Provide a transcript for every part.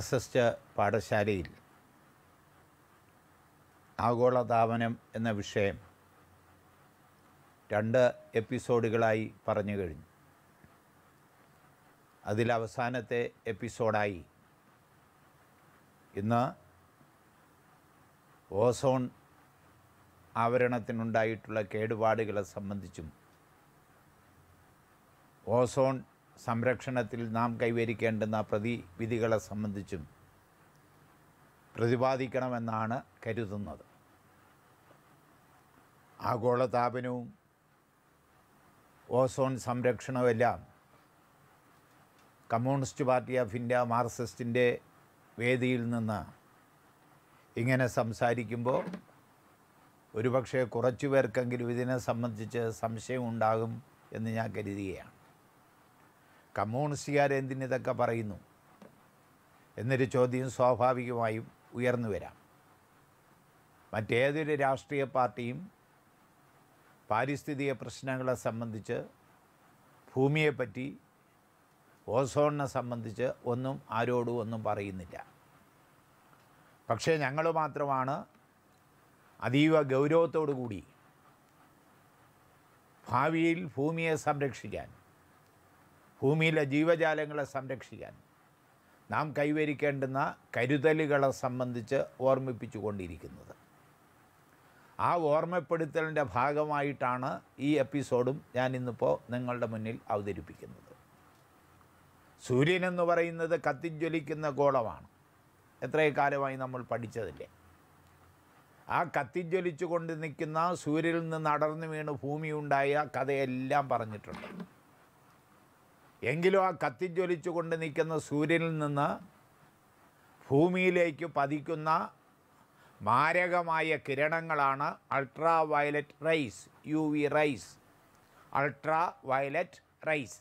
S പാഠശാലയിൽ ആഗോളതാപനം എന്ന വിഷയം രണ്ട് എപ്പിസോഡുകളായി പറഞ്ഞു കഴിഞ്ഞു അതിലവസാനത്തെ എപ്പിസോഡായി ഇന്ന് ഓസോൺ ആവരണത്തിനുണ്ടായിട്ടുള്ള കേടുപാടുകളെ സംബന്ധിച്ചും ഓസോൺ സംരക്ഷണത്തിൽ നാം കൈവരിക്കേണ്ടുന്ന പ്രതിവിധികളെ സംബന്ധിച്ചും പ്രതിപാദിക്കണമെന്നാണ് കരുതുന്നത് ആഗോളതാപനവും ഓസോൺ സംരക്ഷണവുമെല്ലാം കമ്മ്യൂണിസ്റ്റ് പാർട്ടി ഓഫ് ഇന്ത്യ മാർസിസ്റ്റിൻ്റെ വേദിയിൽ നിന്ന് ഇങ്ങനെ സംസാരിക്കുമ്പോൾ ഒരുപക്ഷെ കുറച്ചു പേർക്കെങ്കിലും ഇതിനെ സംബന്ധിച്ച് സംശയമുണ്ടാകും എന്ന് ഞാൻ കരുതുകയാണ് കമ്മ്യൂണിസ്റ്റുകാർ ഇതൊക്കെ പറയുന്നു എന്നൊരു ചോദ്യം സ്വാഭാവികമായും ഉയർന്നു വരാം മറ്റേതൊരു രാഷ്ട്രീയ പാർട്ടിയും പാരിസ്ഥിതിക പ്രശ്നങ്ങളെ സംബന്ധിച്ച് ഭൂമിയെപ്പറ്റി ഓസോണിനെ സംബന്ധിച്ച് ഒന്നും ആരോടും ഒന്നും പറയുന്നില്ല പക്ഷേ ഞങ്ങൾ മാത്രമാണ് അതീവ ഗൗരവത്തോടു കൂടി ഭാവിയിൽ ഭൂമിയെ സംരക്ഷിക്കാൻ ഭൂമിയിലെ ജീവജാലങ്ങളെ സംരക്ഷിക്കാൻ നാം കൈവരിക്കേണ്ടുന്ന കരുതലുകളെ സംബന്ധിച്ച് ഓർമ്മിപ്പിച്ചു കൊണ്ടിരിക്കുന്നത് ആ ഓർമ്മപ്പെടുത്തലിൻ്റെ ഭാഗമായിട്ടാണ് ഈ എപ്പിസോഡും ഞാൻ ഇന്നിപ്പോൾ നിങ്ങളുടെ മുന്നിൽ അവതരിപ്പിക്കുന്നത് സൂര്യൻ എന്ന് പറയുന്നത് കത്തിജ്വലിക്കുന്ന ഗോളമാണ് എത്രയും കാലമായി നമ്മൾ പഠിച്ചതില്ലേ ആ കത്തിജ്വലിച്ചു കൊണ്ട് നിൽക്കുന്ന സൂര്യനിൽ നിന്ന് നടർന്നു വീണ് ഭൂമിയുണ്ടായ കഥയെല്ലാം പറഞ്ഞിട്ടുണ്ട് എങ്കിലും ആ കത്തിജ്വലിച്ചു കൊണ്ട് നിൽക്കുന്ന സൂര്യനിൽ നിന്ന് ഭൂമിയിലേക്ക് പതിക്കുന്ന മാരകമായ കിരണങ്ങളാണ് ultra violet rays U V rays ultra violet rays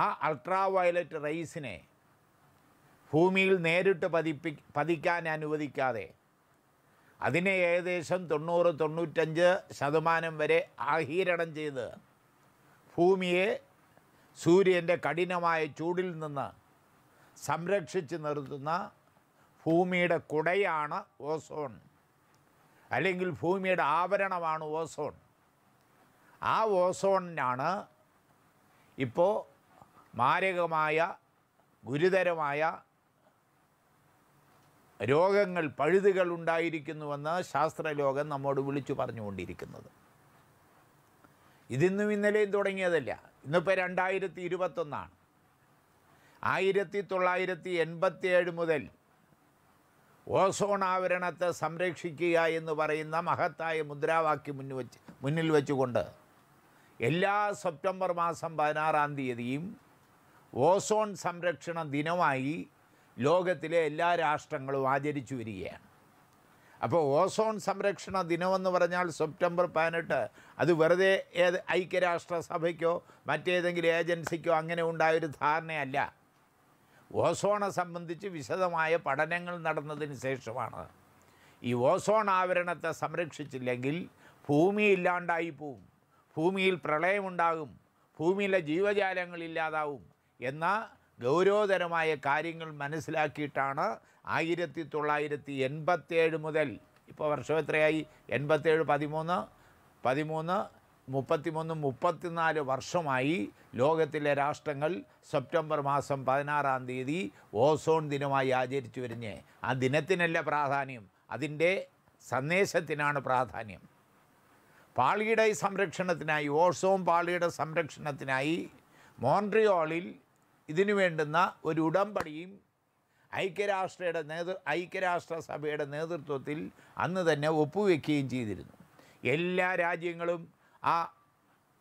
ആ അൾട്രാ വയലറ്റ് റൈസിനെ ഭൂമിയിൽ നേരിട്ട് പതിപ്പി പതിക്കാൻ അനുവദിക്കാതെ അതിനെ ഏകദേശം തൊണ്ണൂറ് തൊണ്ണൂറ്റഞ്ച് ശതമാനം വരെ ആഹീരണം ചെയ്ത് ഭൂമിയെ സൂര്യൻ്റെ കഠിനമായ ചൂടിൽ നിന്ന് സംരക്ഷിച്ച് നിർത്തുന്ന ഭൂമിയുടെ കുടയാണ് ഓസോൺ അല്ലെങ്കിൽ ഭൂമിയുടെ ആവരണമാണ് ഓസോൺ ആ ഓസോണിനാണ് ഇപ്പോൾ മാരകമായ ഗുരുതരമായ രോഗങ്ങൾ പഴുതുകൾ ഉണ്ടായിരിക്കുന്നുവെന്ന് ശാസ്ത്രലോകം നമ്മോട് വിളിച്ചു പറഞ്ഞുകൊണ്ടിരിക്കുന്നത് ഇതിന്നും ഇന്നലെയും തുടങ്ങിയതല്ല ഇന്നിപ്പോൾ രണ്ടായിരത്തി ഇരുപത്തൊന്നാണ് ആയിരത്തി തൊള്ളായിരത്തി എൺപത്തിയേഴ് മുതൽ ഓസോൺ ആവരണത്തെ സംരക്ഷിക്കുക എന്ന് പറയുന്ന മഹത്തായ മുദ്രാവാക്യം മുന്നിൽ വെച്ച് മുന്നിൽ വെച്ചുകൊണ്ട് എല്ലാ സെപ്റ്റംബർ മാസം പതിനാറാം തീയതിയും ഓസോൺ സംരക്ഷണ ദിനമായി ലോകത്തിലെ എല്ലാ രാഷ്ട്രങ്ങളും ആചരിച്ചു വരികയാണ് അപ്പോൾ ഓസോൺ സംരക്ഷണ ദിനമെന്ന് പറഞ്ഞാൽ സെപ്റ്റംബർ പതിനെട്ട് അത് വെറുതെ ഏത് ഐക്യരാഷ്ട്രസഭയ്ക്കോ മറ്റേതെങ്കിലും ഏജൻസിക്കോ അങ്ങനെ ഉണ്ടായൊരു ധാരണയല്ല ഓസോണെ സംബന്ധിച്ച് വിശദമായ പഠനങ്ങൾ നടന്നതിന് ശേഷമാണ് ഈ ഓസോൺ ആവരണത്തെ സംരക്ഷിച്ചില്ലെങ്കിൽ ഭൂമി ഇല്ലാണ്ടായി പോവും ഭൂമിയിൽ പ്രളയമുണ്ടാകും ഭൂമിയിലെ ജീവജാലങ്ങൾ ഇല്ലാതാവും എന്ന ഗൗരവതരമായ കാര്യങ്ങൾ മനസ്സിലാക്കിയിട്ടാണ് ആയിരത്തി തൊള്ളായിരത്തി എൺപത്തേഴ് മുതൽ ഇപ്പോൾ വർഷം എത്രയായി എൺപത്തേഴ് പതിമൂന്ന് പതിമൂന്ന് മുപ്പത്തിമൂന്ന് മുപ്പത്തിനാല് വർഷമായി ലോകത്തിലെ രാഷ്ട്രങ്ങൾ സെപ്റ്റംബർ മാസം പതിനാറാം തീയതി ഓസോൺ ദിനമായി ആചരിച്ചു വരുന്നേ ആ ദിനത്തിനല്ല പ്രാധാന്യം അതിൻ്റെ സന്ദേശത്തിനാണ് പ്രാധാന്യം പാളിയുടെ സംരക്ഷണത്തിനായി ഓസോൺ പാളിയുടെ സംരക്ഷണത്തിനായി മോൺട്രിയോളിൽ ഇതിനു വേണ്ടുന്ന ഒരു ഉടമ്പടിയും ഐക്യരാഷ്ട്രയുടെ നേതൃ ഐക്യരാഷ്ട്രസഭയുടെ നേതൃത്വത്തിൽ അന്ന് തന്നെ ഒപ്പുവെക്കുകയും ചെയ്തിരുന്നു എല്ലാ രാജ്യങ്ങളും ആ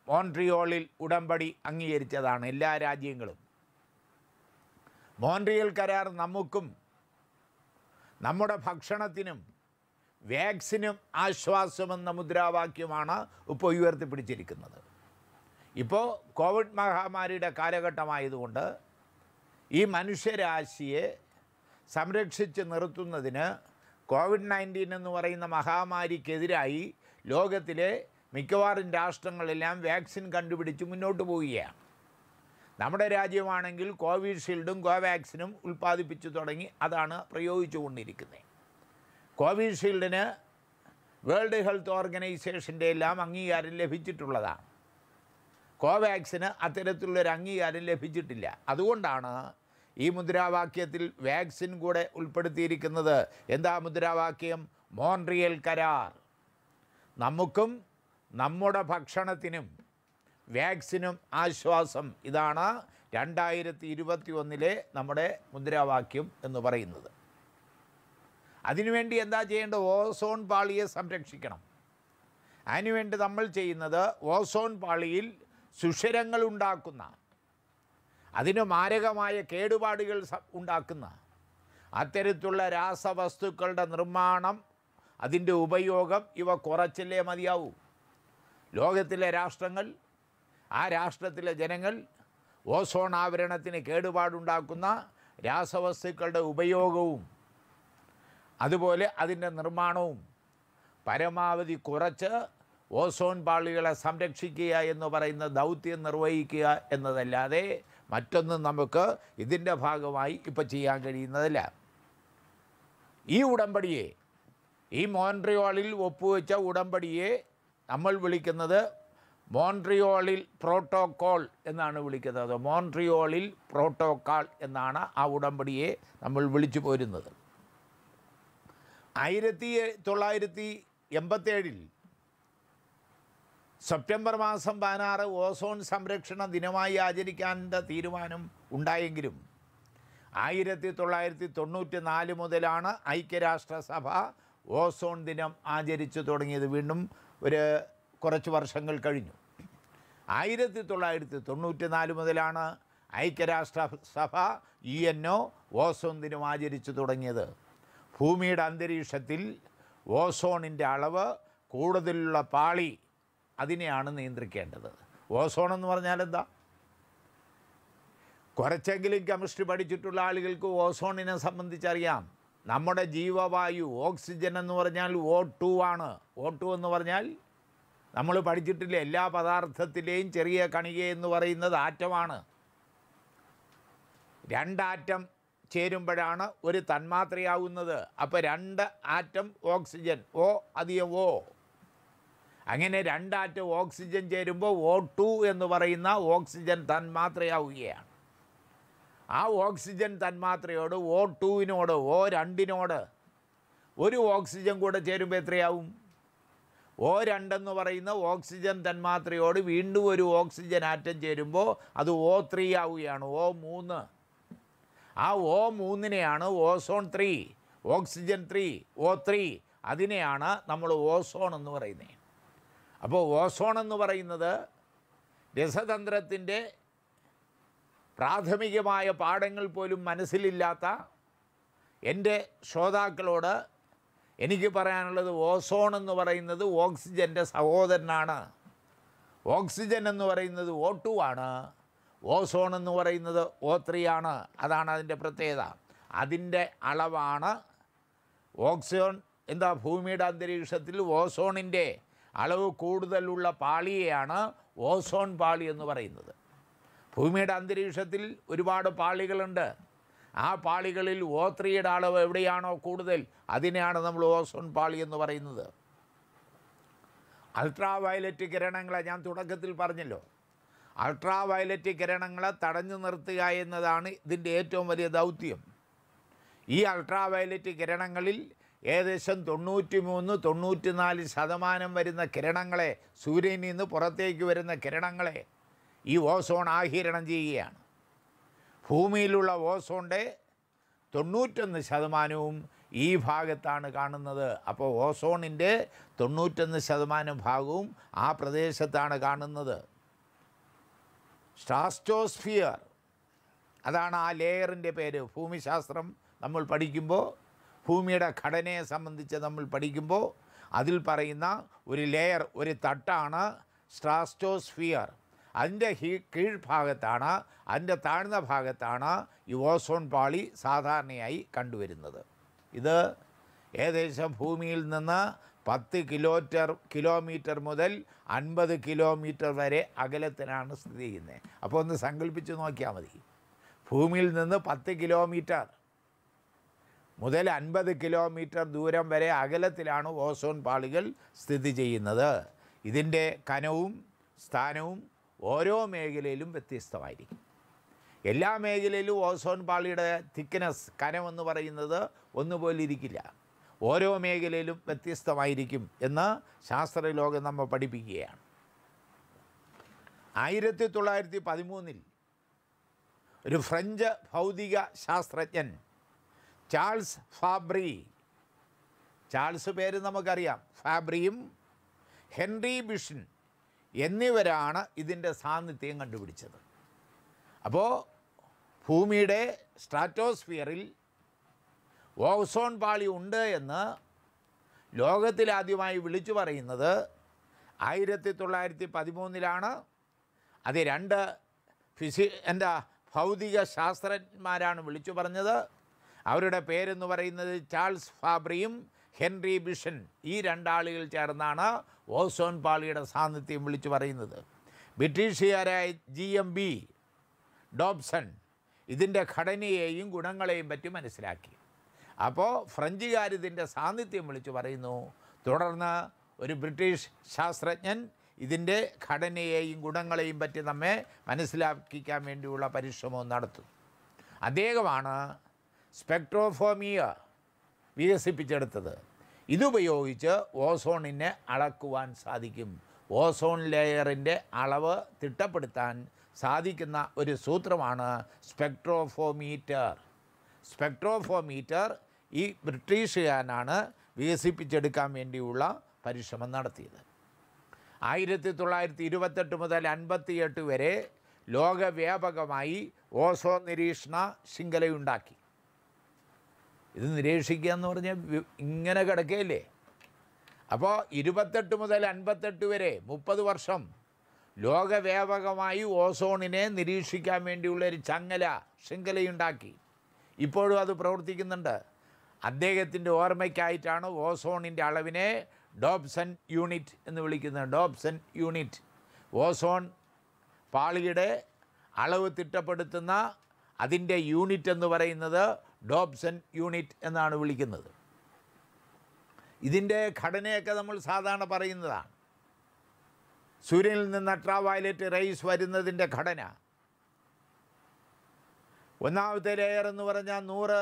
മോൺട്രിയോളിൽ ഉടമ്പടി അംഗീകരിച്ചതാണ് എല്ലാ രാജ്യങ്ങളും മോൺട്രിയൽ കരാർ നമുക്കും നമ്മുടെ ഭക്ഷണത്തിനും വാക്സിനും ആശ്വാസമെന്ന മുദ്രാവാക്യമാണ് ഇപ്പോൾ ഉയർത്തിപ്പിടിച്ചിരിക്കുന്നത് ഇപ്പോൾ കോവിഡ് മഹാമാരിയുടെ കാലഘട്ടമായതുകൊണ്ട് ഈ മനുഷ്യരാശിയെ സംരക്ഷിച്ച് നിർത്തുന്നതിന് കോവിഡ് നയൻറ്റീൻ എന്ന് പറയുന്ന മഹാമാരിക്കെതിരായി ലോകത്തിലെ മിക്കവാറും രാഷ്ട്രങ്ങളെല്ലാം വാക്സിൻ കണ്ടുപിടിച്ച് മുന്നോട്ട് പോവുകയാണ് നമ്മുടെ രാജ്യമാണെങ്കിൽ കോവിഷീൽഡും കോവാക്സിനും ഉൽപ്പാദിപ്പിച്ചു തുടങ്ങി അതാണ് കൊണ്ടിരിക്കുന്നത് കോവിഷീൽഡിന് വേൾഡ് ഹെൽത്ത് ഓർഗനൈസേഷൻ്റെ എല്ലാം അംഗീകാരം ലഭിച്ചിട്ടുള്ളതാണ് കോവാക്സിന് അത്തരത്തിലുള്ളൊരു അംഗീകാരം ലഭിച്ചിട്ടില്ല അതുകൊണ്ടാണ് ഈ മുദ്രാവാക്യത്തിൽ വാക്സിൻ കൂടെ ഉൾപ്പെടുത്തിയിരിക്കുന്നത് എന്താ മുദ്രാവാക്യം മോൺട്രിയൽ കരാർ നമുക്കും നമ്മുടെ ഭക്ഷണത്തിനും വാക്സിനും ആശ്വാസം ഇതാണ് രണ്ടായിരത്തി ഇരുപത്തി ഒന്നിലെ നമ്മുടെ മുദ്രാവാക്യം എന്ന് പറയുന്നത് അതിനുവേണ്ടി എന്താ ചെയ്യേണ്ടത് ഓസോൺ പാളിയെ സംരക്ഷിക്കണം അതിനുവേണ്ടി നമ്മൾ ചെയ്യുന്നത് ഓസോൺ പാളിയിൽ ഉണ്ടാക്കുന്ന അതിന് മാരകമായ കേടുപാടുകൾ ഉണ്ടാക്കുന്ന അത്തരത്തിലുള്ള രാസവസ്തുക്കളുടെ നിർമ്മാണം അതിൻ്റെ ഉപയോഗം ഇവ കുറച്ചില്ലേ മതിയാവൂ ലോകത്തിലെ രാഷ്ട്രങ്ങൾ ആ രാഷ്ട്രത്തിലെ ജനങ്ങൾ ഓസോൺ ആവരണത്തിന് കേടുപാടുണ്ടാക്കുന്ന രാസവസ്തുക്കളുടെ ഉപയോഗവും അതുപോലെ അതിൻ്റെ നിർമ്മാണവും പരമാവധി കുറച്ച് ഓസോൺ പാളികളെ സംരക്ഷിക്കുക എന്ന് പറയുന്ന ദൗത്യം നിർവഹിക്കുക എന്നതല്ലാതെ മറ്റൊന്നും നമുക്ക് ഇതിൻ്റെ ഭാഗമായി ഇപ്പോൾ ചെയ്യാൻ കഴിയുന്നതല്ല ഈ ഉടമ്പടിയെ ഈ മോൺട്രിയോളിൽ ഒപ്പുവെച്ച ഉടമ്പടിയെ നമ്മൾ വിളിക്കുന്നത് മോൺട്രിയോളിൽ പ്രോട്ടോക്കോൾ എന്നാണ് വിളിക്കുന്നത് മോൺട്രിയോളിൽ പ്രോട്ടോക്കോൾ എന്നാണ് ആ ഉടമ്പടിയെ നമ്മൾ വിളിച്ചു പോരുന്നത് ആയിരത്തി തൊള്ളായിരത്തി എൺപത്തേഴിൽ സെപ്റ്റംബർ മാസം പതിനാറ് ഓസോൺ സംരക്ഷണ ദിനമായി ആചരിക്കാൻ്റെ തീരുമാനം ഉണ്ടായെങ്കിലും ആയിരത്തി തൊള്ളായിരത്തി തൊണ്ണൂറ്റി നാല് മുതലാണ് ഐക്യരാഷ്ട്രസഭ ഓസോൺ ദിനം ആചരിച്ചു തുടങ്ങിയത് വീണ്ടും ഒരു കുറച്ച് വർഷങ്ങൾ കഴിഞ്ഞു ആയിരത്തി തൊള്ളായിരത്തി തൊണ്ണൂറ്റി നാല് മുതലാണ് ഐക്യരാഷ്ട്രസഭ ഇ എൻ ഒ ഓസോൺ ദിനം ആചരിച്ചു തുടങ്ങിയത് ഭൂമിയുടെ അന്തരീക്ഷത്തിൽ ഓസോണിൻ്റെ അളവ് കൂടുതലുള്ള പാളി അതിനെയാണ് നിയന്ത്രിക്കേണ്ടത് ഓസോൺ എന്ന് പറഞ്ഞാൽ എന്താ കുറച്ചെങ്കിലും കെമിസ്ട്രി പഠിച്ചിട്ടുള്ള ആളുകൾക്ക് ഓസോണിനെ സംബന്ധിച്ചറിയാം നമ്മുടെ ജീവവായു ഓക്സിജൻ എന്ന് പറഞ്ഞാൽ ഓ ടു ആണ് ഓ ടു എന്ന് പറഞ്ഞാൽ നമ്മൾ പഠിച്ചിട്ടില്ല എല്ലാ പദാർത്ഥത്തിലെയും ചെറിയ കണിക എന്ന് പറയുന്നത് ആറ്റമാണ് രണ്ടാറ്റം ചേരുമ്പോഴാണ് ഒരു തന്മാത്രയാവുന്നത് അപ്പോൾ രണ്ട് ആറ്റം ഓക്സിജൻ ഓ അധികം ഓ അങ്ങനെ രണ്ടാറ്റ് ഓക്സിജൻ ചേരുമ്പോൾ ഒ ടു എന്ന് പറയുന്ന ഓക്സിജൻ തന്മാത്രയാവുകയാണ് ആ ഓക്സിജൻ തന്മാത്രയോട് ഒ ടുവിനോട് ഒ രണ്ടിനോട് ഒരു ഓക്സിജൻ കൂടെ ചേരുമ്പോൾ എത്രയാവും ഓ രണ്ടെന്ന് പറയുന്ന ഓക്സിജൻ തന്മാത്രയോട് വീണ്ടും ഒരു ഓക്സിജൻ ആറ്റം ചേരുമ്പോൾ അത് ഓ ത്രീ ആവുകയാണ് ഓ മൂന്ന് ആ ഓ മൂന്നിനെയാണ് ozone three oxygen three O three അതിനെയാണ് നമ്മൾ ഓസോൺ എന്ന് പറയുന്നത് അപ്പോൾ ഓസോൺ എന്ന് പറയുന്നത് രസതന്ത്രത്തിൻ്റെ പ്രാഥമികമായ പാഠങ്ങൾ പോലും മനസ്സിലില്ലാത്ത എൻ്റെ ശ്രോതാക്കളോട് എനിക്ക് പറയാനുള്ളത് ഓസോൺ എന്ന് പറയുന്നത് ഓക്സിജൻ്റെ സഹോദരനാണ് ഓക്സിജൻ എന്ന് പറയുന്നത് ഓ ടു ആണ് ഓസോൺ എന്ന് പറയുന്നത് ഓ ത്രീ ആണ് അതാണ് അതിൻ്റെ പ്രത്യേകത അതിൻ്റെ അളവാണ് ഓക്സിജൻ എന്താ ഭൂമിയുടെ അന്തരീക്ഷത്തിൽ ഓസോണിൻ്റെ അളവ് കൂടുതലുള്ള പാളിയെയാണ് ഓസോൺ പാളി എന്ന് പറയുന്നത് ഭൂമിയുടെ അന്തരീക്ഷത്തിൽ ഒരുപാട് പാളികളുണ്ട് ആ പാളികളിൽ ഓത്രിയുടെ അളവ് എവിടെയാണോ കൂടുതൽ അതിനെയാണ് നമ്മൾ ഓസോൺ പാളി എന്ന് പറയുന്നത് അൾട്രാ വയലറ്റ് കിരണങ്ങളെ ഞാൻ തുടക്കത്തിൽ പറഞ്ഞല്ലോ അൾട്രാ വയലറ്റ് കിരണങ്ങളെ തടഞ്ഞു നിർത്തുക എന്നതാണ് ഇതിൻ്റെ ഏറ്റവും വലിയ ദൗത്യം ഈ അൾട്രാ വയലറ്റ് കിരണങ്ങളിൽ ഏകദേശം തൊണ്ണൂറ്റി മൂന്ന് നാല് ശതമാനം വരുന്ന കിരണങ്ങളെ സൂര്യനിൽ നിന്ന് പുറത്തേക്ക് വരുന്ന കിരണങ്ങളെ ഈ ഓസോൺ ആഹിരണം ചെയ്യുകയാണ് ഭൂമിയിലുള്ള ഓസോണിൻ്റെ തൊണ്ണൂറ്റൊന്ന് ശതമാനവും ഈ ഭാഗത്താണ് കാണുന്നത് അപ്പോൾ ഓസോണിൻ്റെ തൊണ്ണൂറ്റൊന്ന് ശതമാനം ഭാഗവും ആ പ്രദേശത്താണ് കാണുന്നത് സ്ട്രാസ്റ്റോസ്ഫിയർ അതാണ് ആ ലെയറിൻ്റെ പേര് ഭൂമിശാസ്ത്രം നമ്മൾ പഠിക്കുമ്പോൾ ഭൂമിയുടെ ഘടനയെ സംബന്ധിച്ച് നമ്മൾ പഠിക്കുമ്പോൾ അതിൽ പറയുന്ന ഒരു ലെയർ ഒരു തട്ടാണ് സ്ട്രാസ്റ്റോസ്ഫിയർ അതിൻ്റെ ഹീ കീഴ്ഭാഗത്താണ് അതിൻ്റെ താഴ്ന്ന ഭാഗത്താണ് ഈ ഓസോൺ പാളി സാധാരണയായി കണ്ടുവരുന്നത് ഇത് ഏകദേശം ഭൂമിയിൽ നിന്ന് പത്ത് കിലോറ്റർ കിലോമീറ്റർ മുതൽ അൻപത് കിലോമീറ്റർ വരെ അകലത്തിലാണ് സ്ഥിതി ചെയ്യുന്നത് അപ്പോൾ ഒന്ന് സങ്കല്പിച്ച് നോക്കിയാൽ മതി ഭൂമിയിൽ നിന്ന് പത്ത് കിലോമീറ്റർ മുതൽ അൻപത് കിലോമീറ്റർ ദൂരം വരെ അകലത്തിലാണ് ഓസോൺ പാളികൾ സ്ഥിതി ചെയ്യുന്നത് ഇതിൻ്റെ കനവും സ്ഥാനവും ഓരോ മേഖലയിലും വ്യത്യസ്തമായിരിക്കും എല്ലാ മേഖലയിലും ഓസോൺ പാളിയുടെ തിക്നെസ് കനമെന്ന് പറയുന്നത് ഒന്നുപോലെ ഇരിക്കില്ല ഓരോ മേഖലയിലും വ്യത്യസ്തമായിരിക്കും എന്ന് ശാസ്ത്രലോകം നമ്മൾ പഠിപ്പിക്കുകയാണ് ആയിരത്തി തൊള്ളായിരത്തി പതിമൂന്നിൽ ഒരു ഫ്രഞ്ച് ഭൗതിക ശാസ്ത്രജ്ഞൻ ചാൾസ് ഫാബ്രി ചാൾസ് പേര് നമുക്കറിയാം ഫാബ്രിയും ഹെൻറി ബിഷൻ എന്നിവരാണ് ഇതിൻ്റെ സാന്നിധ്യം കണ്ടുപിടിച്ചത് അപ്പോൾ ഭൂമിയുടെ സ്ട്രാറ്റോസ്ഫിയറിൽ ഓസോൺ പാളി ഉണ്ട് എന്ന് ലോകത്തിലാദ്യമായി വിളിച്ചു പറയുന്നത് ആയിരത്തി തൊള്ളായിരത്തി പതിമൂന്നിലാണ് അത് രണ്ട് ഫിസി എന്താ ഭൗതിക ശാസ്ത്രജ്ഞന്മാരാണ് വിളിച്ചു പറഞ്ഞത് അവരുടെ പേരെന്ന് പറയുന്നത് ചാൾസ് ഫാബ്രിയും ഹെൻറി ബിഷൻ ഈ രണ്ടാളുകൾ ചേർന്നാണ് ഓസോൺ പാളിയുടെ സാന്നിധ്യം വിളിച്ചു പറയുന്നത് ബ്രിട്ടീഷുകാരായ ജി എം ബി ഡോബ്സൺ ഇതിൻ്റെ ഘടനയെയും ഗുണങ്ങളെയും പറ്റി മനസ്സിലാക്കി അപ്പോൾ ഫ്രഞ്ചുകാർ ഇതിൻ്റെ സാന്നിധ്യം വിളിച്ചു പറയുന്നു തുടർന്ന് ഒരു ബ്രിട്ടീഷ് ശാസ്ത്രജ്ഞൻ ഇതിൻ്റെ ഘടനയെയും ഗുണങ്ങളെയും പറ്റി നമ്മെ മനസ്സിലാക്കിക്കാൻ വേണ്ടിയുള്ള പരിശ്രമവും നടത്തും അദ്ദേഹമാണ് സ്പെക്ട്രോഫോമിയ വികസിപ്പിച്ചെടുത്തത് ഇതുപയോഗിച്ച് ഓസോണിനെ അളക്കുവാൻ സാധിക്കും ഓസോൺ ലെയറിൻ്റെ അളവ് തിട്ടപ്പെടുത്താൻ സാധിക്കുന്ന ഒരു സൂത്രമാണ് സ്പെക്ട്രോഫോമീറ്റർ സ്പെക്ട്രോഫോമീറ്റർ ഈ ബ്രിട്ടീഷുകാരനാണ് വികസിപ്പിച്ചെടുക്കാൻ വേണ്ടിയുള്ള പരിശ്രമം നടത്തിയത് ആയിരത്തി തൊള്ളായിരത്തി ഇരുപത്തെട്ട് മുതൽ അൻപത്തിയെട്ട് വരെ ലോകവ്യാപകമായി ഓസോ നിരീക്ഷണ ശൃംഖലയുണ്ടാക്കി ഇത് നിരീക്ഷിക്കുക എന്ന് പറഞ്ഞാൽ ഇങ്ങനെ കിടക്കുകയല്ലേ അപ്പോൾ ഇരുപത്തെട്ട് മുതൽ അൻപത്തെട്ട് വരെ മുപ്പത് വർഷം ലോകവ്യാപകമായി ഓസോണിനെ നിരീക്ഷിക്കാൻ വേണ്ടിയുള്ള ഒരു ചങ്ങല ശൃംഖലയുണ്ടാക്കി ഇപ്പോഴും അത് പ്രവർത്തിക്കുന്നുണ്ട് അദ്ദേഹത്തിൻ്റെ ഓർമ്മയ്ക്കായിട്ടാണ് ഓസോണിൻ്റെ അളവിനെ ഡോബ്സൺ യൂണിറ്റ് എന്ന് വിളിക്കുന്നത് ഡോബ്സൺ യൂണിറ്റ് ഓസോൺ പാളിയുടെ അളവ് തിട്ടപ്പെടുത്തുന്ന അതിൻ്റെ യൂണിറ്റ് എന്ന് പറയുന്നത് ഡോബ്സൺ യൂണിറ്റ് എന്നാണ് വിളിക്കുന്നത് ഇതിൻ്റെ ഘടനയൊക്കെ നമ്മൾ സാധാരണ പറയുന്നതാണ് സൂര്യനിൽ നിന്ന് അൾട്രാവയലറ്റ് റൈസ് വരുന്നതിൻ്റെ ഘടന ഒന്നാമത്തെ ലെയർ എന്ന് പറഞ്ഞാൽ നൂറ്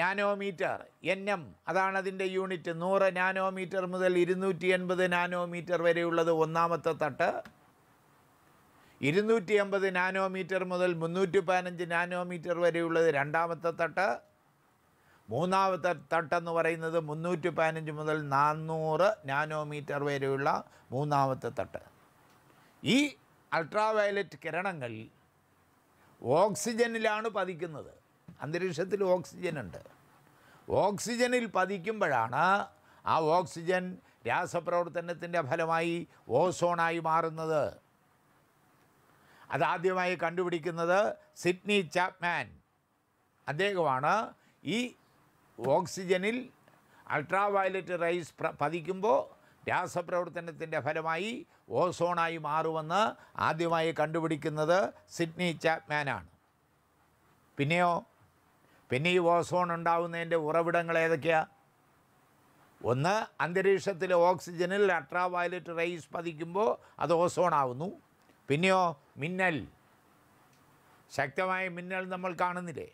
നാനോമീറ്റർ എൻ എം അതാണ് അതിൻ്റെ യൂണിറ്റ് നൂറ് നാനോമീറ്റർ മുതൽ ഇരുന്നൂറ്റി എൺപത് നാനോമീറ്റർ വരെയുള്ളത് ഒന്നാമത്തെ തട്ട് ഇരുന്നൂറ്റി അമ്പത് നാനോമീറ്റർ മുതൽ മുന്നൂറ്റി പതിനഞ്ച് നാനോമീറ്റർ വരെയുള്ളത് രണ്ടാമത്തെ തട്ട് മൂന്നാമത്തെ തട്ടെന്ന് പറയുന്നത് മുന്നൂറ്റി പതിനഞ്ച് മുതൽ നാനൂറ് നാനോമീറ്റർ വരെയുള്ള മൂന്നാമത്തെ തട്ട് ഈ അൾട്രാവയലറ്റ് കിരണങ്ങൾ ഓക്സിജനിലാണ് പതിക്കുന്നത് അന്തരീക്ഷത്തിൽ ഓക്സിജൻ ഉണ്ട് ഓക്സിജനിൽ പതിക്കുമ്പോഴാണ് ആ ഓക്സിജൻ രാസപ്രവർത്തനത്തിൻ്റെ ഫലമായി ഓസോണായി മാറുന്നത് അതാദ്യമായി കണ്ടുപിടിക്കുന്നത് സിഡ്നി ചാപ്മാൻ അദ്ദേഹമാണ് ഈ ഓക്സിജനിൽ അൾട്രാ വയലറ്റ് റൈസ് പതിക്കുമ്പോൾ രാസപ്രവർത്തനത്തിൻ്റെ ഫലമായി ഓസോണായി മാറുമെന്ന് ആദ്യമായി കണ്ടുപിടിക്കുന്നത് സിഡ്നി ചാപ്മാനാണ് പിന്നെയോ പിന്നെ ഈ ഓസോൺ ഉണ്ടാവുന്നതിൻ്റെ ഉറവിടങ്ങൾ ഏതൊക്കെയാണ് ഒന്ന് അന്തരീക്ഷത്തിലെ ഓക്സിജനിൽ അൾട്രാവയലറ്റ് വയലറ്റ് റൈസ് പതിക്കുമ്പോൾ അത് ഓസോൺ ആവുന്നു പിന്നെയോ മിന്നൽ ശക്തമായ മിന്നൽ നമ്മൾ കാണുന്നില്ലേ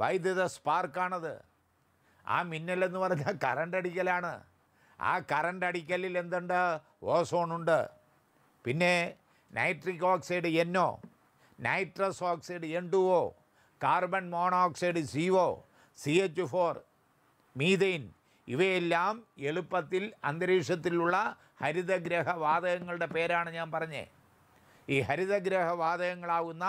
വൈദ്യുത സ്പാർക്കാണത് ആ എന്ന് പറഞ്ഞാൽ കറണ്ട് അടിക്കലാണ് ആ കറണ്ട് അടിക്കലിൽ എന്തുണ്ട് ഓസോണുണ്ട് പിന്നെ നൈട്രിക് ഓക്സൈഡ് എന്നോ nitrous oxide N two O carbon monoxide C O C H four methane ഇവയെല്ലാം എളുപ്പത്തിൽ അന്തരീക്ഷത്തിലുള്ള ഹരിതഗ്രഹ വാതകങ്ങളുടെ പേരാണ് ഞാൻ പറഞ്ഞത് ഈ വാതകങ്ങളാവുന്ന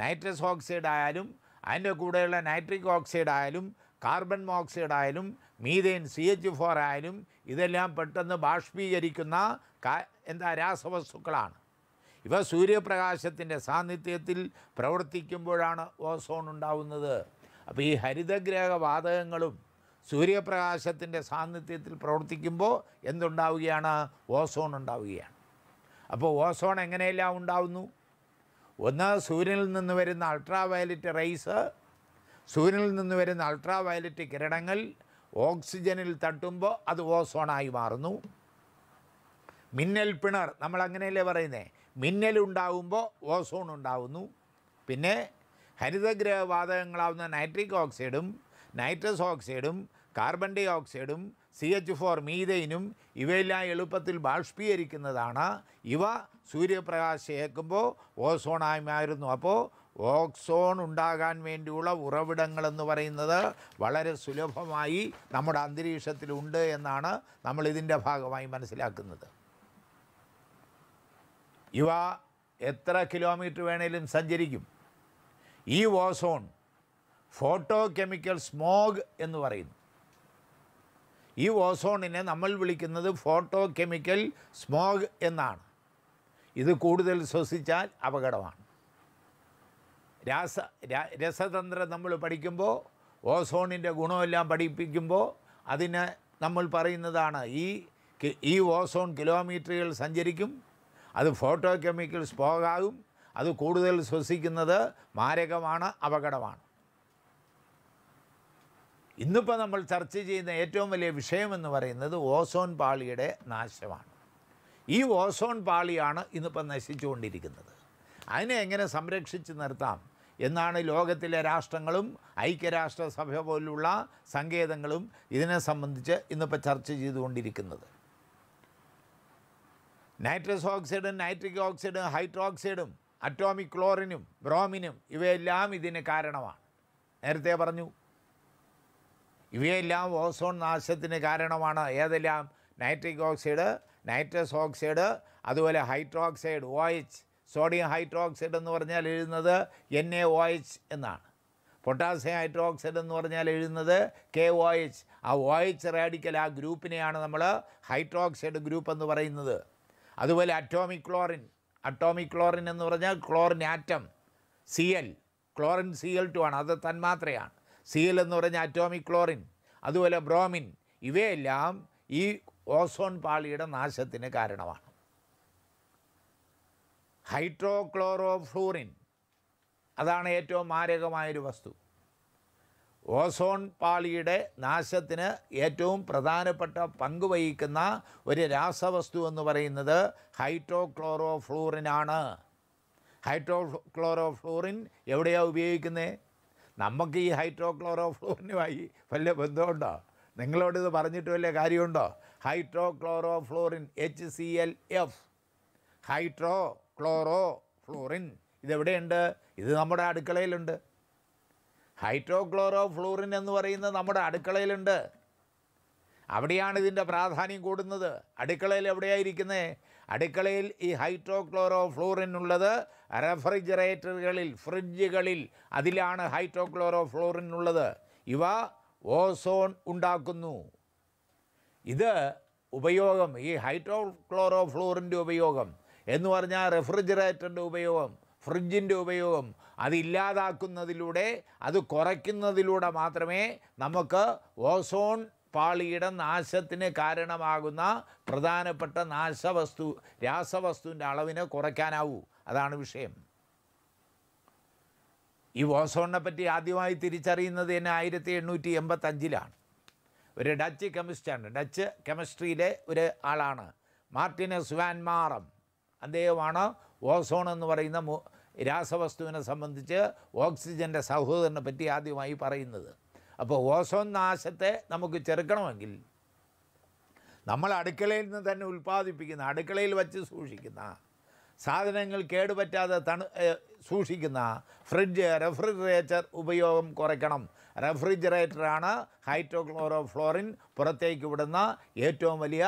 നൈട്രസ് ഓക്സൈഡ് ആയാലും അതിൻ്റെ കൂടെയുള്ള നൈട്രിക് ഓക്സൈഡ് ആയാലും കാർബൺ മോക്സൈഡ് ആയാലും മീതേൻ സി എച്ച് ഫോർ ആയാലും ഇതെല്ലാം പെട്ടെന്ന് ബാഷ്പീകരിക്കുന്ന എന്താ രാസവസ്തുക്കളാണ് ഇവ സൂര്യപ്രകാശത്തിൻ്റെ സാന്നിധ്യത്തിൽ പ്രവർത്തിക്കുമ്പോഴാണ് ഓസോൺ ഉണ്ടാവുന്നത് അപ്പോൾ ഈ ഹരിതഗ്രഹ വാതകങ്ങളും സൂര്യപ്രകാശത്തിൻ്റെ സാന്നിധ്യത്തിൽ പ്രവർത്തിക്കുമ്പോൾ എന്തുണ്ടാവുകയാണ് ഓസോൺ ഉണ്ടാവുകയാണ് അപ്പോൾ ഓസോൺ എങ്ങനെയെല്ലാം ഉണ്ടാവുന്നു ഒന്ന് സൂര്യനിൽ നിന്ന് വരുന്ന അൾട്രാ വയലറ്റ് റൈസ് സൂര്യനിൽ നിന്ന് വരുന്ന അൾട്രാ വയലറ്റ് കിരണങ്ങൾ ഓക്സിജനിൽ തട്ടുമ്പോൾ അത് ഓസോണായി മാറുന്നു മിന്നൽ പിണർ നമ്മൾ അങ്ങനെയല്ലേ പറയുന്നത് മിന്നലുണ്ടാവുമ്പോൾ ഓസോൺ ഉണ്ടാവുന്നു പിന്നെ ഹരിതഗ്രഹവാതകങ്ങളാവുന്ന നൈട്രിക് ഓക്സൈഡും നൈട്രസ് ഓക്സൈഡും കാർബൺ ഡൈ ഓക്സൈഡും സി എച്ച് ഫോർ മീതയിനും ഇവയെല്ലാം എളുപ്പത്തിൽ ബാഷ്പീകരിക്കുന്നതാണ് ഇവ സൂര്യപ്രകാശം ഓസോണായി മാറുന്നു അപ്പോൾ ഓക്സോൺ ഉണ്ടാകാൻ വേണ്ടിയുള്ള ഉറവിടങ്ങളെന്ന് പറയുന്നത് വളരെ സുലഭമായി നമ്മുടെ അന്തരീക്ഷത്തിലുണ്ട് എന്നാണ് നമ്മൾ ഇതിൻ്റെ ഭാഗമായി മനസ്സിലാക്കുന്നത് ഇവ എത്ര കിലോമീറ്റർ വേണേലും സഞ്ചരിക്കും ഈ ഓസോൺ ഫോട്ടോ കെമിക്കൽ സ്മോഗ് എന്ന് പറയുന്നു ഈ ഓസോണിനെ നമ്മൾ വിളിക്കുന്നത് ഫോട്ടോ കെമിക്കൽ സ്മോഗ് എന്നാണ് ഇത് കൂടുതൽ ശ്വസിച്ചാൽ അപകടമാണ് രാസ രസതന്ത്രം നമ്മൾ പഠിക്കുമ്പോൾ ഓസോണിൻ്റെ ഗുണമെല്ലാം പഠിപ്പിക്കുമ്പോൾ അതിന് നമ്മൾ പറയുന്നതാണ് ഈ ഈ ഓസോൺ കിലോമീറ്ററുകൾ സഞ്ചരിക്കും അത് ഫോട്ടോ കെമിക്കൽ സ്പോകാകും അത് കൂടുതൽ ശ്വസിക്കുന്നത് മാരകമാണ് അപകടമാണ് ഇന്നിപ്പോൾ നമ്മൾ ചർച്ച ചെയ്യുന്ന ഏറ്റവും വലിയ വിഷയമെന്ന് പറയുന്നത് ഓസോൺ പാളിയുടെ നാശമാണ് ഈ ഓസോൺ പാളിയാണ് ഇന്നിപ്പോൾ നശിച്ചുകൊണ്ടിരിക്കുന്നത് അതിനെ എങ്ങനെ സംരക്ഷിച്ച് നിർത്താം എന്നാണ് ലോകത്തിലെ രാഷ്ട്രങ്ങളും ഐക്യരാഷ്ട്രസഭ പോലുള്ള സങ്കേതങ്ങളും ഇതിനെ സംബന്ധിച്ച് ഇന്നിപ്പോൾ ചർച്ച ചെയ്തുകൊണ്ടിരിക്കുന്നത് നൈട്രസ് ഓക്സൈഡും നൈട്രിക് ഓക്സൈഡും ഹൈഡ്രോക്സൈഡും അറ്റോമിക് ക്ലോറിനും ബ്രോമിനും ഇവയെല്ലാം ഇതിന് കാരണമാണ് നേരത്തെ പറഞ്ഞു ഇവയെല്ലാം ഓസോൺ നാശത്തിന് കാരണമാണ് ഏതെല്ലാം നൈട്രിക് ഓക്സൈഡ് നൈട്രസ് ഓക്സൈഡ് അതുപോലെ hydroxide O H sodium hydroxide എന്ന് പറഞ്ഞാൽ എഴുതുന്നത് എൻ എ ഒ എച്ച് എന്നാണ് പൊട്ടാസ്യം ഹൈഡ്രോക്സൈഡ് എന്ന് പറഞ്ഞാൽ എഴുതുന്നത് കെ ഒ എച്ച് ആ ഒ എച്ച് റാഡിക്കൽ ആ ഗ്രൂപ്പിനെയാണ് നമ്മൾ ഹൈഡ്രോക്സൈഡ് ഗ്രൂപ്പ് എന്ന് പറയുന്നത് അതുപോലെ അറ്റോമിക് ക്ലോറിൻ അറ്റോമിക് ക്ലോറിൻ എന്ന് പറഞ്ഞാൽ chlorine atom C L chlorine C L two ആണ് അത് തന്മാത്രയാണ് സി എൽ എന്ന് പറഞ്ഞാൽ അറ്റോമിക് ക്ലോറിൻ അതുപോലെ ബ്രോമിൻ ഇവയെല്ലാം ഈ ഓസോൺ പാളിയുടെ നാശത്തിന് കാരണമാണ് ഹൈഡ്രോക്ലോറോഫ്ലൂറിൻ അതാണ് ഏറ്റവും മാരകമായൊരു വസ്തു ഓസോൺ പാളിയുടെ നാശത്തിന് ഏറ്റവും പ്രധാനപ്പെട്ട പങ്ക് വഹിക്കുന്ന ഒരു രാസവസ്തു എന്ന് പറയുന്നത് ഹൈഡ്രോക്ലോറോഫ്ലൂറിനാണ് ഹൈഡ്രോക്ലോറോഫ്ലൂറിൻ എവിടെയാണ് ഉപയോഗിക്കുന്നത് നമുക്ക് ഈ ഹൈഡ്രോക്ലോറോഫ്ലൂറിനുമായി വലിയ ബന്ധമുണ്ടോ ഇത് പറഞ്ഞിട്ട് വലിയ കാര്യമുണ്ടോ hydrochlorofluorine H C L F hydro chloro fluorine ഇതെവിടെയുണ്ട് ഇത് നമ്മുടെ അടുക്കളയിലുണ്ട് ഹൈഡ്രോക്ലോറോ ഫ്ലൂറിൻ എന്ന് പറയുന്നത് നമ്മുടെ അടുക്കളയിലുണ്ട് അവിടെയാണ് ഇതിൻ്റെ പ്രാധാന്യം കൂടുന്നത് അടുക്കളയിൽ എവിടെയായിരിക്കുന്നത് അടുക്കളയിൽ ഈ ഹൈഡ്രോക്ലോറോ ഫ്ലൂറിൻ ഉള്ളത് റെഫ്രിജറേറ്ററുകളിൽ ഫ്രിഡ്ജുകളിൽ അതിലാണ് ഹൈഡ്രോക്ലോറോ ഫ്ലൂറിൻ ഉള്ളത് ഇവ ഓസോൺ ഉണ്ടാക്കുന്നു ഇത് ഉപയോഗം ഈ ഹൈഡ്രോക്ലോറോ ഫ്ലൂറിൻ്റെ ഉപയോഗം എന്ന് പറഞ്ഞാൽ റെഫ്രിജറേറ്ററിൻ്റെ ഉപയോഗം ഫ്രിഡ്ജിൻ്റെ ഉപയോഗം അതില്ലാതാക്കുന്നതിലൂടെ അത് കുറയ്ക്കുന്നതിലൂടെ മാത്രമേ നമുക്ക് ഓസോൺ പാളിയുടെ നാശത്തിന് കാരണമാകുന്ന പ്രധാനപ്പെട്ട നാശവസ്തു രാസവസ്തുവിൻ്റെ അളവിനെ കുറയ്ക്കാനാവൂ അതാണ് വിഷയം ഈ ഓസോണിനെ പറ്റി ആദ്യമായി തിരിച്ചറിയുന്നത് തന്നെ ആയിരത്തി എണ്ണൂറ്റി എൺപത്തഞ്ചിലാണ് ഒരു ഡച്ച് കെമിസ്റ്റാണ് ഡച്ച് കെമിസ്ട്രിയിലെ ഒരു ആളാണ് മാർട്ടിനസ് വാൻമാറം അദ്ദേഹമാണ് ഓസോൺ എന്ന് പറയുന്ന രാസവസ്തുവിനെ സംബന്ധിച്ച് ഓക്സിജൻ്റെ സഹോദരനെ പറ്റി ആദ്യമായി പറയുന്നത് അപ്പോൾ ഓസോൺ നാശത്തെ നമുക്ക് ചെറുക്കണമെങ്കിൽ നമ്മൾ അടുക്കളയിൽ നിന്ന് തന്നെ ഉൽപ്പാദിപ്പിക്കുന്ന അടുക്കളയിൽ വച്ച് സൂക്ഷിക്കുന്ന സാധനങ്ങൾ കേടുപറ്റാതെ തണു സൂക്ഷിക്കുന്ന ഫ്രിഡ്ജ് റെഫ്രിജറേറ്റർ ഉപയോഗം കുറയ്ക്കണം റെഫ്രിജറേറ്ററാണ് ഹൈഡ്രോക്ലോറോ ഫ്ലോറിൻ പുറത്തേക്ക് വിടുന്ന ഏറ്റവും വലിയ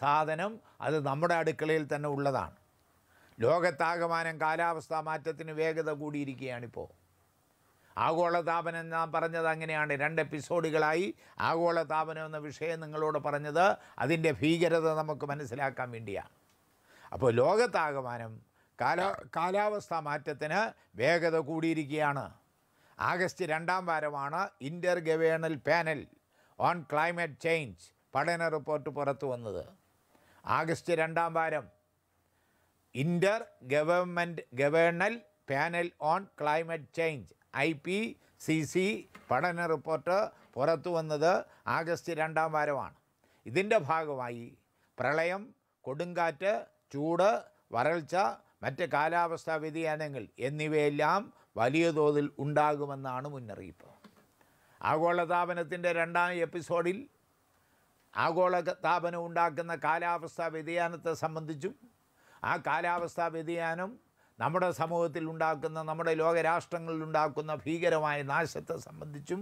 സാധനം അത് നമ്മുടെ അടുക്കളയിൽ തന്നെ ഉള്ളതാണ് ലോകത്താകമാനം കാലാവസ്ഥാ മാറ്റത്തിന് വേഗത കൂടിയിരിക്കുകയാണിപ്പോൾ ആഗോളതാപനം നാം പറഞ്ഞത് അങ്ങനെയാണ് രണ്ട് എപ്പിസോഡുകളായി ആഗോളതാപനം എന്ന വിഷയം നിങ്ങളോട് പറഞ്ഞത് അതിൻ്റെ ഭീകരത നമുക്ക് മനസ്സിലാക്കാൻ വേണ്ടിയാണ് അപ്പോൾ ലോകത്താകമാനം കാല കാലാവസ്ഥാ മാറ്റത്തിന് വേഗത കൂടിയിരിക്കുകയാണ് ആഗസ്റ്റ് രണ്ടാം വാരമാണ് intergovernmental panel on climate change പഠന റിപ്പോർട്ട് പുറത്തു വന്നത് ആഗസ്റ്റ് രണ്ടാം വാരം inter government governmental panel on climate change I P C C പഠന റിപ്പോർട്ട് പുറത്തു വന്നത് ആഗസ്റ്റ് രണ്ടാം വാരമാണ് ഇതിൻ്റെ ഭാഗമായി പ്രളയം കൊടുങ്കാറ്റ് ചൂട് വരൾച്ച മറ്റ് കാലാവസ്ഥാ വ്യതിയാനങ്ങൾ എന്നിവയെല്ലാം വലിയ തോതിൽ ഉണ്ടാകുമെന്നാണ് മുന്നറിയിപ്പ് ആഗോളതാപനത്തിൻ്റെ രണ്ടാം എപ്പിസോഡിൽ ആഗോള താപനം ഉണ്ടാക്കുന്ന കാലാവസ്ഥാ വ്യതിയാനത്തെ സംബന്ധിച്ചും ആ കാലാവസ്ഥാ വ്യതിയാനം നമ്മുടെ സമൂഹത്തിൽ ഉണ്ടാക്കുന്ന നമ്മുടെ ഉണ്ടാക്കുന്ന ഭീകരമായ നാശത്തെ സംബന്ധിച്ചും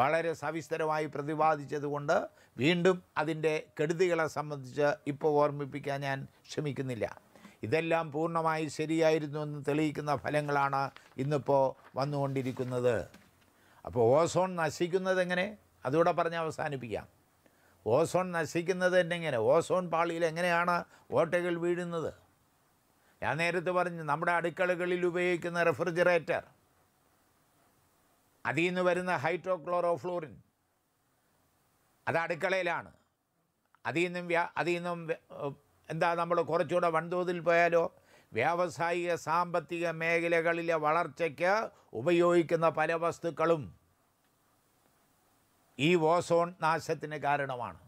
വളരെ സവിസ്തരമായി പ്രതിപാദിച്ചതുകൊണ്ട് വീണ്ടും അതിൻ്റെ കെടുതികളെ സംബന്ധിച്ച് ഇപ്പോൾ ഓർമ്മിപ്പിക്കാൻ ഞാൻ ശ്രമിക്കുന്നില്ല ഇതെല്ലാം പൂർണ്ണമായി ശരിയായിരുന്നു എന്ന് തെളിയിക്കുന്ന ഫലങ്ങളാണ് ഇന്നിപ്പോൾ വന്നുകൊണ്ടിരിക്കുന്നത് അപ്പോൾ ഓസോൺ നശിക്കുന്നത് എങ്ങനെ അതുകൂടെ പറഞ്ഞ് അവസാനിപ്പിക്കാം ഓസോൺ നശിക്കുന്നത് എന്നെങ്ങനെ ഓസോൺ പാളിയിൽ എങ്ങനെയാണ് ഓട്ടകൾ വീഴുന്നത് ഞാൻ നേരത്തെ പറഞ്ഞു നമ്മുടെ അടുക്കളകളിൽ ഉപയോഗിക്കുന്ന റെഫ്രിജറേറ്റർ അതിൽ നിന്ന് വരുന്ന ഹൈഡ്രോക്ലോറോഫ്ലോറിൻ അത് അടുക്കളയിലാണ് അതിൽ നിന്നും വ്യാ അതിൽ നിന്നും എന്താ നമ്മൾ കുറച്ചുകൂടെ വൻതോതിൽ പോയാലോ വ്യാവസായിക സാമ്പത്തിക മേഖലകളിലെ വളർച്ചയ്ക്ക് ഉപയോഗിക്കുന്ന പല വസ്തുക്കളും ഈ ഓസോൺ നാശത്തിന് കാരണമാണ്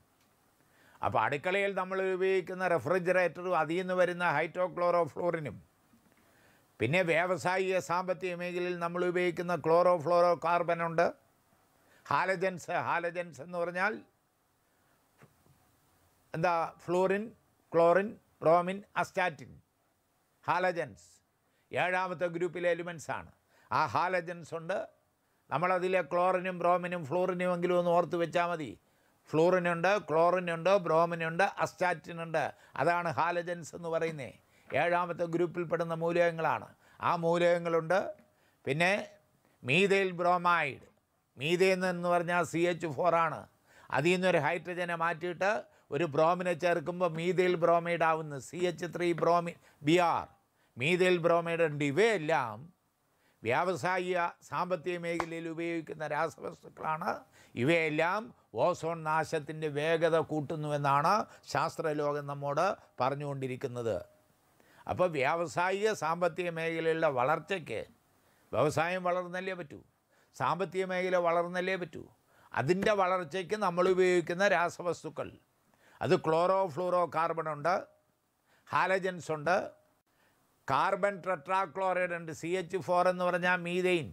അപ്പോൾ അടുക്കളയിൽ നമ്മൾ ഉപയോഗിക്കുന്ന റെഫ്രിജറേറ്ററും അതിൽ നിന്ന് വരുന്ന ഹൈഡ്രോക്ലോറോ ഫ്ലോറിനും പിന്നെ വ്യാവസായിക സാമ്പത്തിക മേഖലയിൽ നമ്മൾ ഉപയോഗിക്കുന്ന ക്ലോറോ ഫ്ലോറോ ഉണ്ട് ഹാലജൻസ് ഹാലജൻസ് എന്ന് പറഞ്ഞാൽ എന്താ fluorine chlorine bromine astatine halogens ഏഴാമത്തെ ഗ്രൂപ്പിലെ ആണ് ആ ഹാലജൻസ് ഉണ്ട് നമ്മളതിലെ ക്ലോറിനും ബ്രോമിനും ഫ്ലൂറിനും എങ്കിലും ഒന്ന് ഓർത്ത് വെച്ചാൽ മതി ഫ്ലൂറിനുണ്ട് ക്ലോറിനുണ്ട് ബ്രോമിനുണ്ട് അസ്റ്റാറ്റിനുണ്ട് അതാണ് ഹാലജൻസ് എന്ന് പറയുന്നത് ഏഴാമത്തെ ഗ്രൂപ്പിൽപ്പെടുന്ന മൂലകങ്ങളാണ് ആ മൂലകങ്ങളുണ്ട് പിന്നെ മീതയിൽ ബ്രോമൈഡ് മീതയിൽ എന്ന് പറഞ്ഞാൽ സി എച്ച് ഫോറാണ് അതിൽ നിന്നൊരു ഹൈഡ്രജനെ മാറ്റിയിട്ട് ഒരു ബ്രോമിനെ ചേർക്കുമ്പോൾ മീതയിൽ ബ്രോമൈഡ് ആവുന്നു C H three bromine B R methyl bromide ഉണ്ട് ഇവയെല്ലാം വ്യാവസായിക സാമ്പത്തിക മേഖലയിൽ ഉപയോഗിക്കുന്ന രാസവസ്തുക്കളാണ് ഇവയെല്ലാം ഓസോൺ നാശത്തിൻ്റെ വേഗത കൂട്ടുന്നുവെന്നാണ് ശാസ്ത്രലോകം നമ്മോട് പറഞ്ഞുകൊണ്ടിരിക്കുന്നത് അപ്പോൾ വ്യാവസായിക സാമ്പത്തിക മേഖലയിലുള്ള വളർച്ചയ്ക്ക് വ്യവസായം വളർന്നല്ലേ പറ്റൂ സാമ്പത്തിക മേഖല വളർന്നല്ലേ പറ്റൂ അതിൻ്റെ വളർച്ചയ്ക്ക് നമ്മൾ ഉപയോഗിക്കുന്ന രാസവസ്തുക്കൾ അത് ക്ലോറോ ഫ്ലൂറോ കാർബൺ ഉണ്ട് ഹാലജൻസ് ഉണ്ട് കാർബൺ ടെട്രാക്ലോറൈഡ് ഉണ്ട് സി എച്ച് ഫോർ എന്ന് പറഞ്ഞാൽ മീതെയിൻ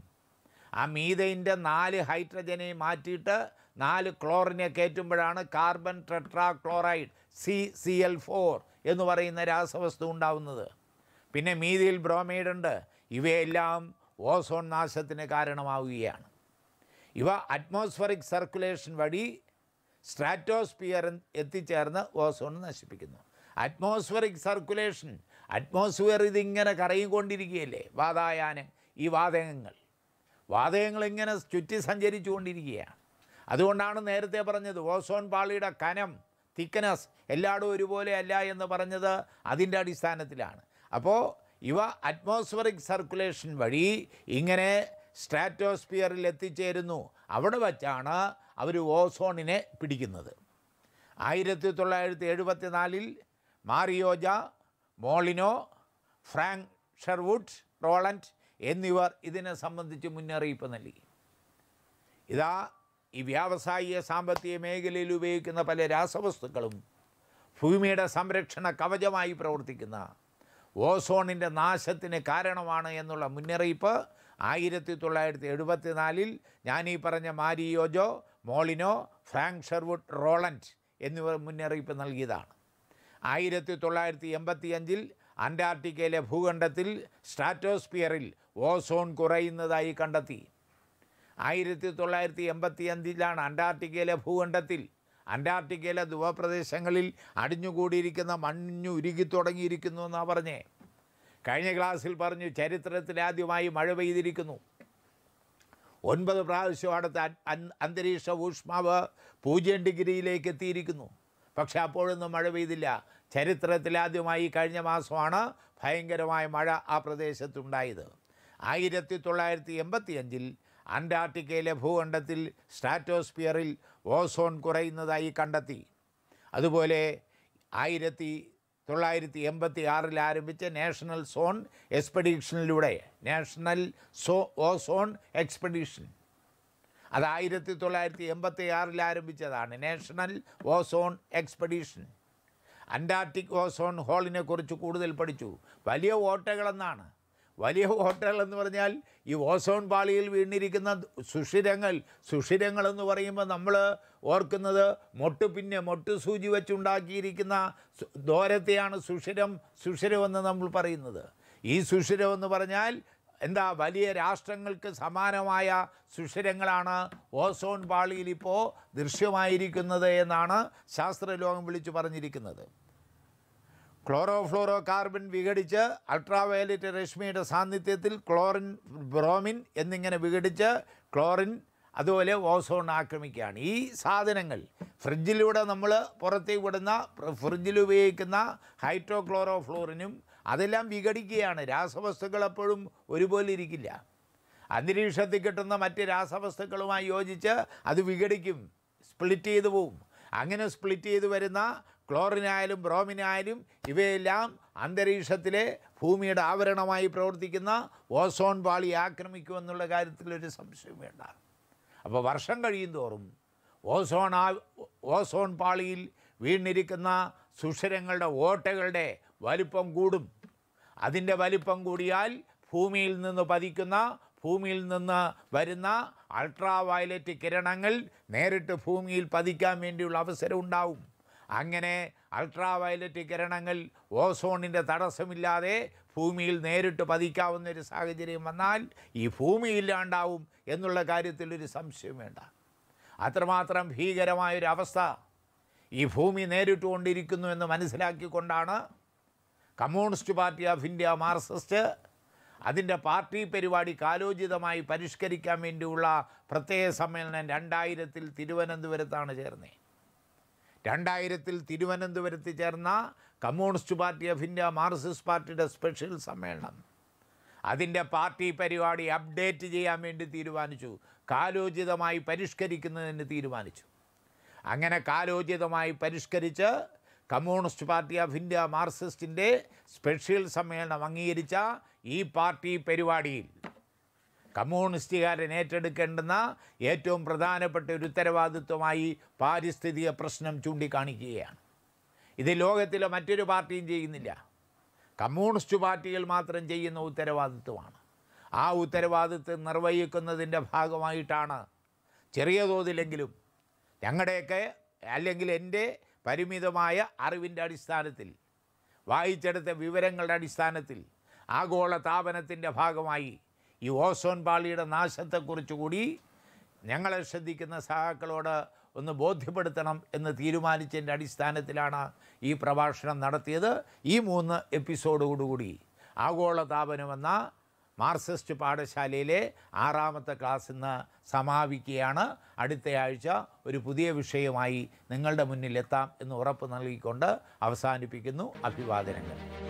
ആ മീതെയിൻ്റെ നാല് ഹൈഡ്രജനെ മാറ്റിയിട്ട് നാല് ക്ലോറിനെ കയറ്റുമ്പോഴാണ് carbon tetra chloride C C L four എന്ന് പറയുന്ന രാസവസ്തു ഉണ്ടാവുന്നത് പിന്നെ മീതിയിൽ ബ്രോമൈഡ് ഉണ്ട് ഇവയെല്ലാം ഓസോൺ നാശത്തിന് കാരണമാവുകയാണ് ഇവ അറ്റ്മോസ്ഫറിക് സർക്കുലേഷൻ വഴി സ്ട്രാറ്റോസ്ഫിയർ എത്തിച്ചേർന്ന് ഓസോൺ നശിപ്പിക്കുന്നു അറ്റ്മോസ്ഫറിക് സർക്കുലേഷൻ അറ്റ്മോസ്ഫിയർ ഇതിങ്ങനെ കൊണ്ടിരിക്കുകയല്ലേ വാതായാനം ഈ വാതകങ്ങൾ വാതകങ്ങൾ ഇങ്ങനെ ചുറ്റി സഞ്ചരിച്ചു കൊണ്ടിരിക്കുകയാണ് അതുകൊണ്ടാണ് നേരത്തെ പറഞ്ഞത് ഓസോൺ പാളിയുടെ കനം തിക്കനസ് എല്ലായിടും ഒരുപോലെ അല്ല എന്ന് പറഞ്ഞത് അതിൻ്റെ അടിസ്ഥാനത്തിലാണ് അപ്പോൾ ഇവ അറ്റ്മോസ്ഫറിക് സർക്കുലേഷൻ വഴി ഇങ്ങനെ സ്ട്രാറ്റോസ്ഫിയറിൽ എത്തിച്ചേരുന്നു അവിടെ വച്ചാണ് അവർ ഓസോണിനെ പിടിക്കുന്നത് ആയിരത്തി തൊള്ളായിരത്തി എഴുപത്തി നാലിൽ മാറിയോജ മോളിനോ ഫ്രാങ്ക് ഷെർവുഡ് റോളൻറ്റ് എന്നിവർ ഇതിനെ സംബന്ധിച്ച് മുന്നറിയിപ്പ് നൽകി ഇതാ ഈ വ്യാവസായിക സാമ്പത്തിക മേഖലയിൽ ഉപയോഗിക്കുന്ന പല രാസവസ്തുക്കളും ഭൂമിയുടെ സംരക്ഷണ കവചമായി പ്രവർത്തിക്കുന്ന ഓസോണിൻ്റെ നാശത്തിന് കാരണമാണ് എന്നുള്ള മുന്നറിയിപ്പ് ആയിരത്തി തൊള്ളായിരത്തി എഴുപത്തി നാലിൽ ഞാനീ പറഞ്ഞ മാരിയോജോ മോളിനോ ഫ്രാങ്ക് ഷെർവുഡ് റോളൻറ്റ് എന്നിവർ മുന്നറിയിപ്പ് നൽകിയതാണ് ആയിരത്തി തൊള്ളായിരത്തി എൺപത്തി അഞ്ചിൽ അന്റാർട്ടിക്കയിലെ ഭൂഖണ്ഡത്തിൽ സ്ട്രാറ്റോസ്ഫിയറിൽ ഓസോൺ കുറയുന്നതായി കണ്ടെത്തി ആയിരത്തി തൊള്ളായിരത്തി എൺപത്തി അഞ്ചിലാണ് അന്റാർട്ടിക്കയിലെ ഭൂഖണ്ഡത്തിൽ അന്റാർട്ടിക്കയിലെ ധ്രുവപ്രദേശങ്ങളിൽ അടിഞ്ഞുകൂടിയിരിക്കുന്ന മഞ്ഞു ഉരുകി തുടങ്ങിയിരിക്കുന്നു എന്നാണ് പറഞ്ഞേ കഴിഞ്ഞ ക്ലാസ്സിൽ പറഞ്ഞു ചരിത്രത്തിൽ ആദ്യമായി മഴ പെയ്തിരിക്കുന്നു ഒൻപത് പ്രാവശ്യം അടുത്ത അന്തരീക്ഷ ഊഷ്മാവ് പൂജ്യം ഡിഗ്രിയിലേക്ക് എത്തിയിരിക്കുന്നു പക്ഷെ അപ്പോഴൊന്നും മഴ പെയ്തില്ല ചരിത്രത്തിലാദ്യമായി കഴിഞ്ഞ മാസമാണ് ഭയങ്കരമായ മഴ ആ പ്രദേശത്തുണ്ടായത് ആയിരത്തി തൊള്ളായിരത്തി എൺപത്തി അഞ്ചിൽ അന്റാർട്ടിക്കയിലെ ഭൂഖണ്ഡത്തിൽ സ്ട്രാറ്റോസ്ഫിയറിൽ ഓസോൺ കുറയുന്നതായി കണ്ടെത്തി അതുപോലെ ആയിരത്തി തൊള്ളായിരത്തി എൺപത്തി ആറിൽ ആരംഭിച്ച നാഷണൽ സോൺ എക്സ്പെഡീഷനിലൂടെ നാഷണൽ സോ ഓസോൺ എക്സ്പെഡീഷൻ അത് ആയിരത്തി തൊള്ളായിരത്തി എൺപത്തി ആറിൽ ആരംഭിച്ചതാണ് national ozone expedition Antarctic ozone ഹോളിനെക്കുറിച്ച് കൂടുതൽ പഠിച്ചു വലിയ ഓട്ടകളെന്നാണ് വലിയ ഓട്ടകൾ എന്ന് പറഞ്ഞാൽ ഈ ഓസോൺ പാളിയിൽ വീണിരിക്കുന്ന സുഷിരങ്ങൾ സുഷിരങ്ങളെന്ന് പറയുമ്പോൾ നമ്മൾ ഓർക്കുന്നത് മൊട്ട് പിന്നെ മൊട്ട് സൂചി വെച്ചുണ്ടാക്കിയിരിക്കുന്ന ദോരത്തെയാണ് സുഷിരം സുഷിരമെന്ന് നമ്മൾ പറയുന്നത് ഈ സുഷിരമെന്ന് പറഞ്ഞാൽ എന്താ വലിയ രാഷ്ട്രങ്ങൾക്ക് സമാനമായ സുഷിരങ്ങളാണ് ഓസോൺ പാളിയിൽ ഇപ്പോൾ ദൃശ്യമായിരിക്കുന്നത് എന്നാണ് ശാസ്ത്രലോകം വിളിച്ചു പറഞ്ഞിരിക്കുന്നത് ഫ്ലോറോ കാർബൺ വിഘടിച്ച് അൾട്രാവയലറ്റ് രശ്മിയുടെ സാന്നിധ്യത്തിൽ ക്ലോറിൻ ബ്രോമിൻ എന്നിങ്ങനെ വിഘടിച്ച് ക്ലോറിൻ അതുപോലെ ഓസോൺ ആക്രമിക്കുകയാണ് ഈ സാധനങ്ങൾ ഫ്രിഡ്ജിലൂടെ നമ്മൾ പുറത്തേക്ക് വിടുന്ന ഫ്രിഡ്ജിൽ ഉപയോഗിക്കുന്ന ഹൈഡ്രോക്ലോറോ ഫ്ലോറിനും അതെല്ലാം വിഘടിക്കുകയാണ് രാസവസ്തുക്കൾ എപ്പോഴും ഒരുപോലെ ഇരിക്കില്ല അന്തരീക്ഷത്തിൽ കിട്ടുന്ന മറ്റ് രാസവസ്തുക്കളുമായി യോജിച്ച് അത് വിഘടിക്കും സ്പ്ലിറ്റ് ചെയ്തു പോവും അങ്ങനെ സ്പ്ലിറ്റ് ചെയ്ത് വരുന്ന ക്ലോറിനായാലും ബ്രോമിനായാലും ഇവയെല്ലാം അന്തരീക്ഷത്തിലെ ഭൂമിയുടെ ആവരണമായി പ്രവർത്തിക്കുന്ന ഓസോൺ പാളി ആക്രമിക്കുമെന്നുള്ള കാര്യത്തിൽ ഒരു സംശയം വേണ്ട അപ്പോൾ വർഷം കഴിയും തോറും ഓസോൺ ആ ഓസോൺ പാളിയിൽ വീണിരിക്കുന്ന സുഷിരങ്ങളുടെ ഓട്ടകളുടെ വലിപ്പം കൂടും അതിൻ്റെ വലിപ്പം കൂടിയാൽ ഭൂമിയിൽ നിന്ന് പതിക്കുന്ന ഭൂമിയിൽ നിന്ന് വരുന്ന അൾട്രാ വയലറ്റ് കിരണങ്ങൾ നേരിട്ട് ഭൂമിയിൽ പതിക്കാൻ വേണ്ടിയുള്ള അവസരം ഉണ്ടാവും അങ്ങനെ അൾട്രാ വയലറ്റ് കിരണങ്ങൾ ഓസോണിൻ്റെ തടസ്സമില്ലാതെ ഭൂമിയിൽ നേരിട്ട് പതിക്കാവുന്ന ഒരു സാഹചര്യം വന്നാൽ ഈ ഭൂമി ഇല്ലാണ്ടാവും എന്നുള്ള കാര്യത്തിലൊരു സംശയം വേണ്ട അത്രമാത്രം ഭീകരമായൊരവസ്ഥ ഈ ഭൂമി നേരിട്ടുകൊണ്ടിരിക്കുന്നു എന്ന് മനസ്സിലാക്കിക്കൊണ്ടാണ് communist party of India marxist അതിൻ്റെ പാർട്ടി പരിപാടി കാലോചിതമായി പരിഷ്കരിക്കാൻ വേണ്ടിയുള്ള പ്രത്യേക സമ്മേളനം രണ്ടായിരത്തിൽ തിരുവനന്തപുരത്താണ് ചേർന്നത് രണ്ടായിരത്തിൽ തിരുവനന്തപുരത്ത് ചേർന്ന communist party of India marxist പാർട്ടിയുടെ സ്പെഷ്യൽ സമ്മേളനം അതിൻ്റെ പാർട്ടി പരിപാടി അപ്ഡേറ്റ് ചെയ്യാൻ വേണ്ടി തീരുമാനിച്ചു കാലോചിതമായി പരിഷ്കരിക്കുന്നതിന് തീരുമാനിച്ചു അങ്ങനെ കാലോചിതമായി പരിഷ്കരിച്ച് കമ്മ്യൂണിസ്റ്റ് പാർട്ടി ഓഫ് ഇന്ത്യ മാർക്സിസ്റ്റിൻ്റെ സ്പെഷ്യൽ സമ്മേളനം അംഗീകരിച്ച ഈ പാർട്ടി പരിപാടിയിൽ കമ്മ്യൂണിസ്റ്റുകാരൻ ഏറ്റെടുക്കേണ്ടുന്ന ഏറ്റവും പ്രധാനപ്പെട്ട ഒരു ഉത്തരവാദിത്വമായി പാരിസ്ഥിതിക പ്രശ്നം ചൂണ്ടിക്കാണിക്കുകയാണ് ഇത് ലോകത്തിലെ മറ്റൊരു പാർട്ടിയും ചെയ്യുന്നില്ല കമ്മ്യൂണിസ്റ്റ് പാർട്ടികൾ മാത്രം ചെയ്യുന്ന ഉത്തരവാദിത്വമാണ് ആ ഉത്തരവാദിത്വം നിർവഹിക്കുന്നതിൻ്റെ ഭാഗമായിട്ടാണ് ചെറിയ തോതിലെങ്കിലും ഞങ്ങളുടെയൊക്കെ അല്ലെങ്കിൽ എൻ്റെ പരിമിതമായ അറിവിൻ്റെ അടിസ്ഥാനത്തിൽ വായിച്ചെടുത്ത വിവരങ്ങളുടെ അടിസ്ഥാനത്തിൽ ആഗോള താപനത്തിൻ്റെ ഭാഗമായി ഈ ഓസോൺ പാളിയുടെ നാശത്തെക്കുറിച്ച് കൂടി ഞങ്ങളെ ശ്രദ്ധിക്കുന്ന സഹാക്കളോട് ഒന്ന് ബോധ്യപ്പെടുത്തണം എന്ന് തീരുമാനിച്ചതിൻ്റെ അടിസ്ഥാനത്തിലാണ് ഈ പ്രഭാഷണം നടത്തിയത് ഈ മൂന്ന് എപ്പിസോഡോടുകൂടി ആഗോളതാപനമെന്ന മാർസിസ്റ്റ് പാഠശാലയിലെ ആറാമത്തെ ക്ലാസ് ഇന്ന് സമാപിക്കുകയാണ് അടുത്തയാഴ്ച ഒരു പുതിയ വിഷയമായി നിങ്ങളുടെ മുന്നിലെത്താം എന്ന് ഉറപ്പ് നൽകിക്കൊണ്ട് അവസാനിപ്പിക്കുന്നു അഭിവാദനങ്ങൾ